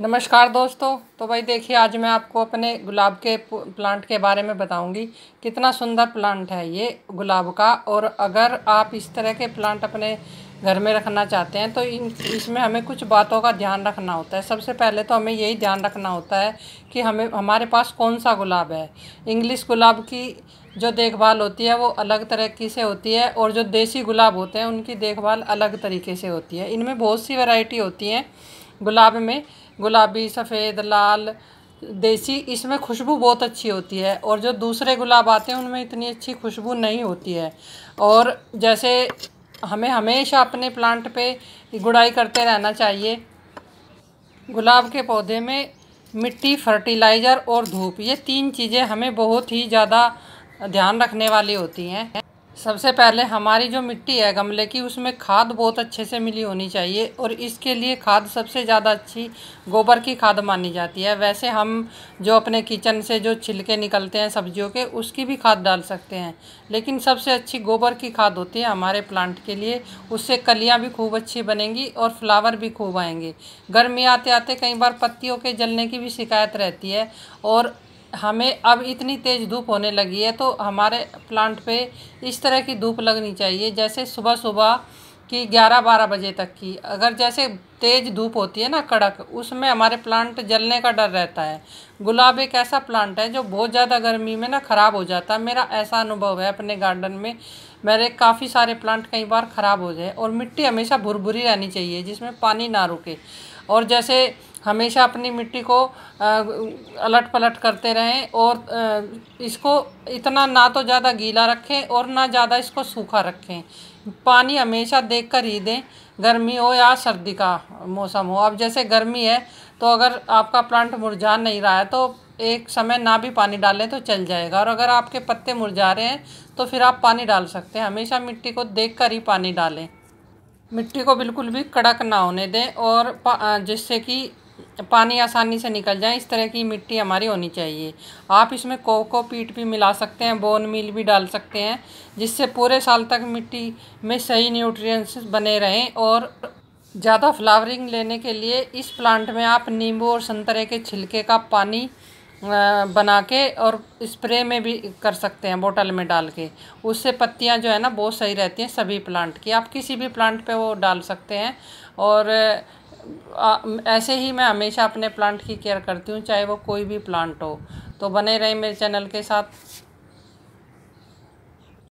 नमस्कार दोस्तों तो भाई देखिए आज मैं आपको अपने गुलाब के प्लांट के बारे में बताऊंगी कितना सुंदर प्लांट है ये गुलाब का और अगर आप इस तरह के प्लांट अपने घर में रखना चाहते हैं तो इन इसमें हमें कुछ बातों का ध्यान रखना होता है सबसे पहले तो हमें यही ध्यान रखना होता है कि हमें हमारे पास कौन सा गुलाब है इंग्लिश गुलाब की जो देखभाल होती है वो अलग तरीके से होती है और जो देसी गुलाब होते हैं उनकी देखभाल अलग तरीके से होती है इनमें बहुत सी वैरायटी होती हैं गुलाब में गुलाबी सफ़ेद लाल देसी इसमें खुशबू बहुत अच्छी होती है और जो दूसरे गुलाब आते हैं उनमें इतनी अच्छी खुशबू नहीं होती है और जैसे हमें हमेशा अपने प्लांट पे गुड़ाई करते रहना चाहिए गुलाब के पौधे में मिट्टी फर्टिलाइज़र और धूप ये तीन चीज़ें हमें बहुत ही ज़्यादा ध्यान रखने वाली होती हैं सबसे पहले हमारी जो मिट्टी है गमले की उसमें खाद बहुत अच्छे से मिली होनी चाहिए और इसके लिए खाद सबसे ज़्यादा अच्छी गोबर की खाद मानी जाती है वैसे हम जो अपने किचन से जो छिलके निकलते हैं सब्जियों के उसकी भी खाद डाल सकते हैं लेकिन सबसे अच्छी गोबर की खाद होती है हमारे प्लांट के लिए उससे कलियाँ भी खूब अच्छी बनेंगी और फ्लावर भी खूब आएंगे गर्मी आते आते कई बार पत्तियों के जलने की भी शिकायत रहती है और हमें अब इतनी तेज़ धूप होने लगी है तो हमारे प्लांट पे इस तरह की धूप लगनी चाहिए जैसे सुबह सुबह की 11-12 बजे तक की अगर जैसे तेज़ धूप होती है ना कड़क उसमें हमारे प्लांट जलने का डर रहता है गुलाब एक ऐसा प्लांट है जो बहुत ज़्यादा गर्मी में ना ख़राब हो जाता है मेरा ऐसा अनुभव है अपने गार्डन में मेरे काफ़ी सारे प्लांट कई बार ख़राब हो जाए और मिट्टी हमेशा भुरभुरी रहनी चाहिए जिसमें पानी ना रुके और जैसे हमेशा अपनी मिट्टी को अलट पलट करते रहें और इसको इतना ना तो ज़्यादा गीला रखें और ना ज़्यादा इसको सूखा रखें पानी हमेशा देख कर ही दें गर्मी हो या सर्दी का मौसम हो अब जैसे गर्मी है तो अगर आपका प्लांट मुरझा नहीं रहा है तो एक समय ना भी पानी डालें तो चल जाएगा और अगर आपके पत्ते मुरझा रहे हैं तो फिर आप पानी डाल सकते हैं हमेशा मिट्टी को देख कर ही पानी डालें मिट्टी को बिल्कुल भी कड़क ना होने दें और जिससे कि पानी आसानी से निकल जाए इस तरह की मिट्टी हमारी होनी चाहिए आप इसमें कोको पीट भी मिला सकते हैं बोन मील भी डाल सकते हैं जिससे पूरे साल तक मिट्टी में सही न्यूट्रिएंट्स बने रहें और ज़्यादा फ्लावरिंग लेने के लिए इस प्लांट में आप नींबू और संतरे के छिलके का पानी बना के और स्प्रे में भी कर सकते हैं बोतल में डाल के उससे पत्तियां जो है ना बहुत सही रहती हैं सभी प्लांट की आप किसी भी प्लांट पे वो डाल सकते हैं और ऐसे ही मैं हमेशा अपने प्लांट की केयर करती हूँ चाहे वो कोई भी प्लांट हो तो बने रहे मेरे चैनल के साथ